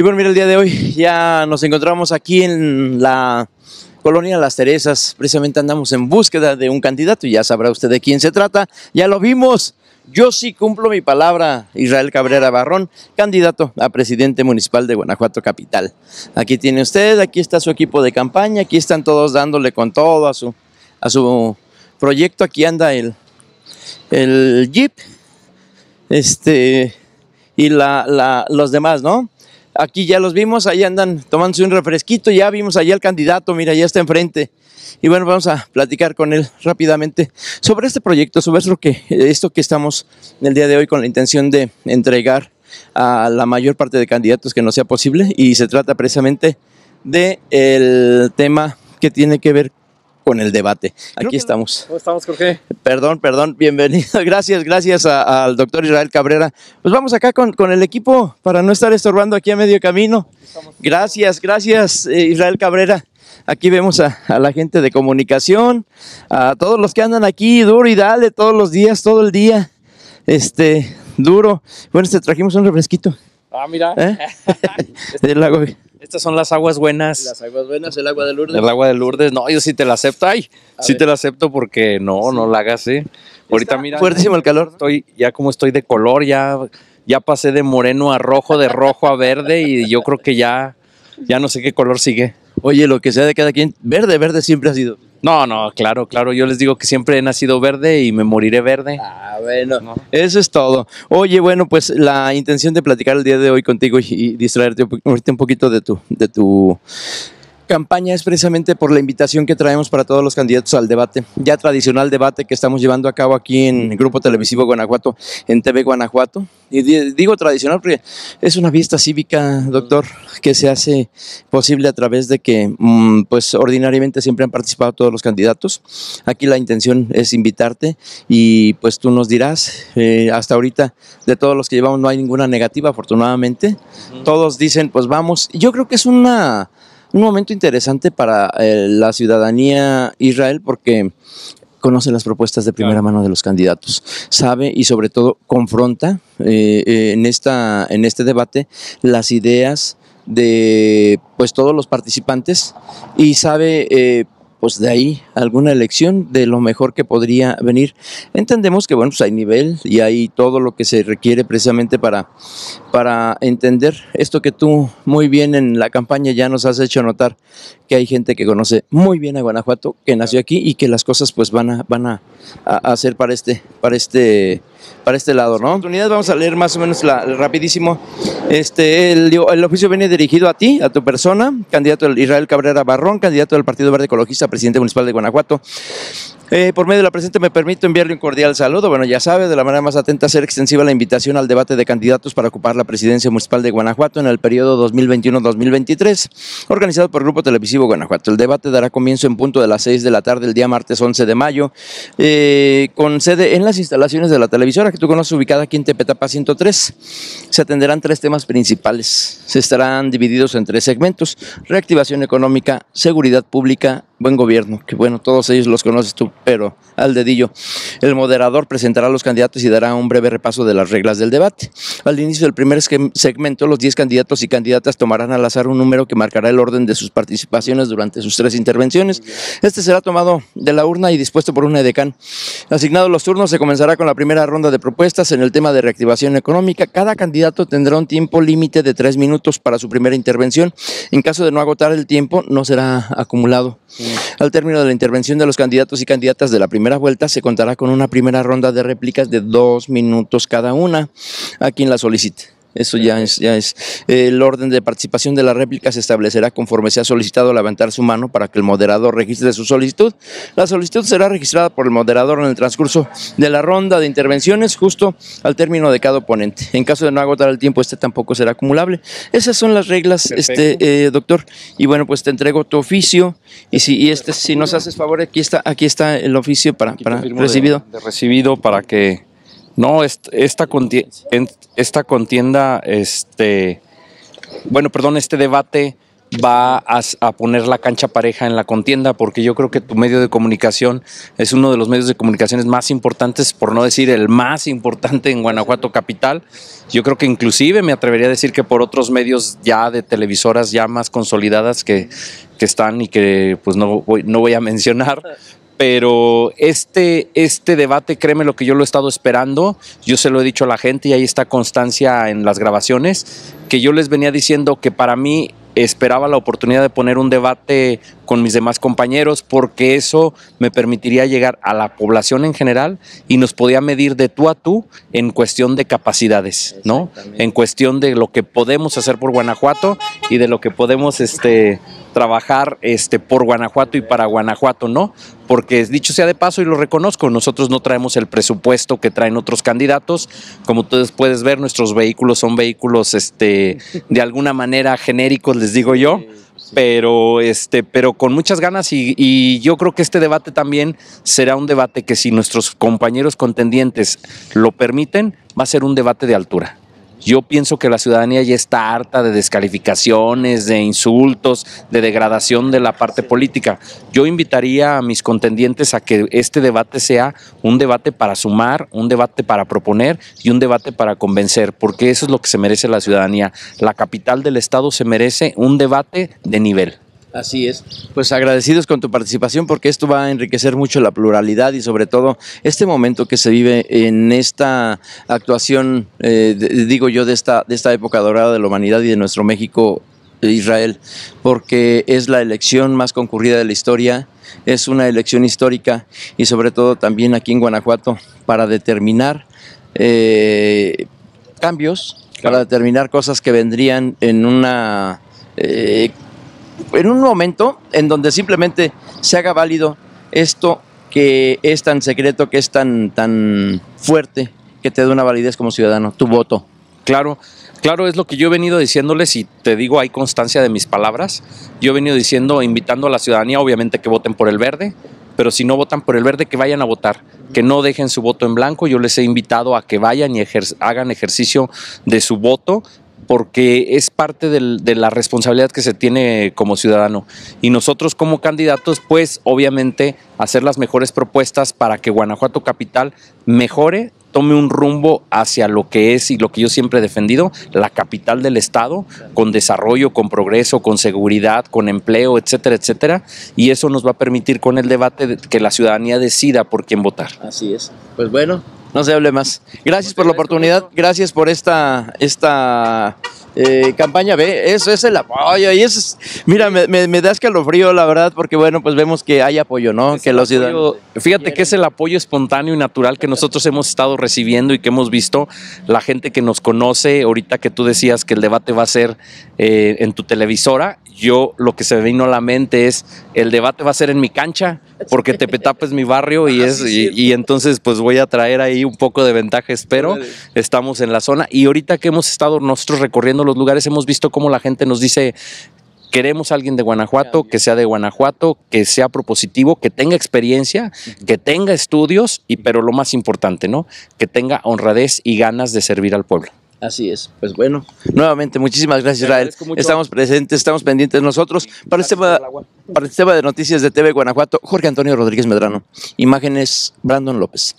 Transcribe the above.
Y bueno, mira, el día de hoy ya nos encontramos aquí en la colonia Las Teresas. Precisamente andamos en búsqueda de un candidato y ya sabrá usted de quién se trata. Ya lo vimos. Yo sí cumplo mi palabra, Israel Cabrera Barrón, candidato a presidente municipal de Guanajuato Capital. Aquí tiene usted, aquí está su equipo de campaña, aquí están todos dándole con todo a su, a su proyecto. Aquí anda el, el Jeep este, y la, los demás, ¿no? Aquí ya los vimos, ahí andan tomándose un refresquito, ya vimos allí al candidato, mira, ya está enfrente. Y bueno, vamos a platicar con él rápidamente sobre este proyecto, sobre esto que, estamos en el día de hoy con la intención de entregar a la mayor parte de candidatos que no sea posible y se trata precisamente del tema que tiene que ver con el debate. Aquí estamos. ¿Cómo estamos, Jorge? Perdón, perdón, bienvenido. Gracias, gracias al doctor Israel Cabrera. Pues vamos acá con, el equipo para no estar estorbando aquí a medio camino. Gracias, gracias, eh, Israel Cabrera. Aquí vemos a, la gente de comunicación, a todos los que andan aquí duro y dale todos los días, todo el día. Este, duro. Bueno, te este, trajimos un refresquito. Ah, mira. ¿Eh? Del estas son las aguas buenas. Las aguas buenas, el agua de Lourdes. El agua de Lourdes, no, yo sí te la acepto, ay, sí te la acepto porque no, no la hagas, ¿eh? Ahorita mira. Fuertísimo el calor. Estoy, ya como estoy de color, ya, ya pasé de moreno a rojo, de rojo a verde y yo creo que ya, ya no sé qué color sigue. Oye, lo que sea de cada quien, verde, verde siempre ha sido. No, no, claro, claro. Yo les digo que siempre he nacido verde y me moriré verde. Ah, bueno. Eso es todo. Oye, bueno, pues la intención de platicar el día de hoy contigo y, y distraerte un poquito de tu, de tu campaña es precisamente por la invitación que traemos para todos los candidatos al debate, ya tradicional debate que estamos llevando a cabo aquí en Grupo Televisivo Guanajuato, en TV Guanajuato. Y digo tradicional porque es una vista cívica, doctor, que se hace posible a través de que, mm, pues ordinariamente siempre han participado todos los candidatos. Aquí la intención es invitarte y pues tú nos dirás, eh, hasta ahorita de todos los que llevamos no hay ninguna negativa, afortunadamente. Todos dicen, pues vamos. Yo creo que es una un momento interesante para eh, la ciudadanía Israel porque conoce las propuestas de primera mano de los candidatos, sabe y sobre todo confronta eh, eh, en, esta, en este debate las ideas de pues todos los participantes y sabe pues de ahí alguna elección de lo mejor que podría venir. Entendemos que bueno, pues hay nivel y hay todo lo que se requiere precisamente para, para entender esto que tú muy bien en la campaña ya nos has hecho notar, que hay gente que conoce muy bien a Guanajuato, que nació aquí y que las cosas pues van a, van a hacer para este, para este para este lado, ¿no? Oportunidad, vamos a leer más o menos la, rapidísimo. Este, el, el, oficio viene dirigido a ti, a tu persona, candidato Israel Cabrera Barrón, candidato del Partido Verde Ecologista, presidente municipal de Guanajuato. Eh, por medio de la presente me permito enviarle un cordial saludo. Bueno, ya sabe, de la manera más atenta ser extensiva la invitación al debate de candidatos para ocupar la presidencia municipal de Guanajuato en el periodo 2021-2023, organizado por Grupo Televisivo Guanajuato. El debate dará comienzo en punto de las 6 de la tarde el día martes 11 de mayo, eh, con sede en las instalaciones de la televisora que tú conoces ubicada aquí en Tepetapa 103. Se atenderán tres temas principales. Se estarán divididos en tres segmentos, reactivación económica, seguridad pública, buen gobierno, que bueno, todos ellos los conoces tú pero al dedillo. El moderador presentará a los candidatos y dará un breve repaso de las reglas del debate. Al inicio del primer segmento, los 10 candidatos y candidatas tomarán al azar un número que marcará el orden de sus participaciones durante sus tres intervenciones. Este será tomado de la urna y dispuesto por un edecán. Asignados los turnos, se comenzará con la primera ronda de propuestas en el tema de reactivación económica. Cada candidato tendrá un tiempo límite de tres minutos para su primera intervención. En caso de no agotar el tiempo, no será acumulado. Al término de la intervención de los candidatos y candidatas, de la primera vuelta se contará con una primera ronda de réplicas de dos minutos cada una a quien la solicite. Eso ya es, ya es. El orden de participación de la réplica se establecerá conforme sea solicitado levantar su mano para que el moderador registre su solicitud. La solicitud será registrada por el moderador en el transcurso de la ronda de intervenciones justo al término de cada oponente. En caso de no agotar el tiempo, este tampoco será acumulable. Esas son las reglas, este eh, doctor. Y bueno, pues te entrego tu oficio y si y este si nos haces favor, aquí está aquí está el oficio para, para recibido. recibido para que no, esta, contienda, esta contienda, este, bueno, perdón, este debate va a, poner la cancha pareja en la contienda, porque yo creo que tu medio de comunicación es uno de los medios de comunicaciones más importantes, por no decir el más importante en Guanajuato Capital. Yo creo que inclusive me atrevería a decir que por otros medios ya de televisoras ya más consolidadas que, están y que pues no no voy a mencionar, pero este, este debate, créeme lo que yo lo he estado esperando, yo se lo he dicho a la gente y ahí está constancia en las grabaciones, que yo les venía diciendo que para mí esperaba la oportunidad de poner un debate con mis demás compañeros porque eso me permitiría llegar a la población en general y nos podía medir de tú a tú en cuestión de capacidades, ¿no? En cuestión de lo que podemos hacer por Guanajuato y de lo que podemos este trabajar este, por Guanajuato y para Guanajuato, ¿no? Porque dicho sea de paso, y lo reconozco, nosotros no traemos el presupuesto que traen otros candidatos. Como ustedes puedes ver, nuestros vehículos son vehículos este, de alguna manera genéricos, les digo yo pero este pero con muchas ganas y, y, yo creo que este debate también será un debate que si nuestros compañeros contendientes lo permiten va a ser un debate de altura yo pienso que la ciudadanía ya está harta de descalificaciones, de insultos, de degradación de la parte política. Yo invitaría a mis contendientes a que este debate sea un debate para sumar, un debate para proponer y un debate para convencer, porque eso es lo que se merece la ciudadanía. La capital del Estado se merece un debate de nivel. Así es. Pues agradecidos con tu participación porque esto va a enriquecer mucho la pluralidad y sobre todo este momento que se vive en esta actuación, eh, digo yo, de esta, de esta época dorada de la humanidad y de nuestro México Israel, porque es la elección más concurrida de la historia, es una elección histórica y sobre todo también aquí en Guanajuato para determinar eh, cambios, para determinar cosas que vendrían en una... Eh, en un momento en donde simplemente se haga válido esto que es tan secreto, que es tan, tan fuerte, que te da una validez como ciudadano, tu voto. Claro, claro, es lo que yo he venido diciéndoles y te digo, hay constancia de mis palabras. Yo he venido diciendo, invitando a la ciudadanía, obviamente, que voten por el verde, pero si no votan por el verde, que vayan a votar, que no dejen su voto en blanco. Yo les he invitado a que vayan y hagan ejercicio de su voto, porque es parte de la responsabilidad que se tiene como ciudadano. Y nosotros como candidatos, pues obviamente hacer las mejores propuestas para que Guanajuato Capital mejore tome un rumbo hacia lo que es y lo que yo siempre he defendido, la capital del Estado, con desarrollo, con progreso, con seguridad, con empleo, etcétera, etcétera. Y eso nos va a permitir con el debate que la ciudadanía decida por quién votar. Así es. Pues bueno, no se hable más. Gracias por la oportunidad, gracias por esta, esta eh, campaña. Ve, eso es el apoyo. Y es, mira, me, me, da escalofrío, la verdad, porque bueno, pues vemos que hay apoyo, ¿no? que los Fíjate que es el apoyo espontáneo y natural que nosotros hemos estado recibiendo y que hemos visto la gente que nos conoce. Ahorita que tú decías que el debate va a ser eh, en tu televisora, yo lo que se me vino a la mente es el debate va a ser en mi cancha porque Tepetapa es mi barrio y ah, es y, entonces pues voy a traer ahí un poco de ventaja espero estamos en la zona y ahorita que hemos estado nosotros recorriendo los lugares hemos visto cómo la gente nos dice queremos a alguien de Guanajuato, que sea de Guanajuato, que sea propositivo, que tenga experiencia, que tenga estudios, y pero lo más importante, ¿no? Que tenga honradez y ganas de servir al pueblo. Así es. Pues bueno, nuevamente muchísimas gracias, Israel. Estamos presentes, estamos pendientes nosotros. Para para el tema de noticias de TV Guanajuato, Jorge Antonio Rodríguez Medrano. Imágenes, Brandon López.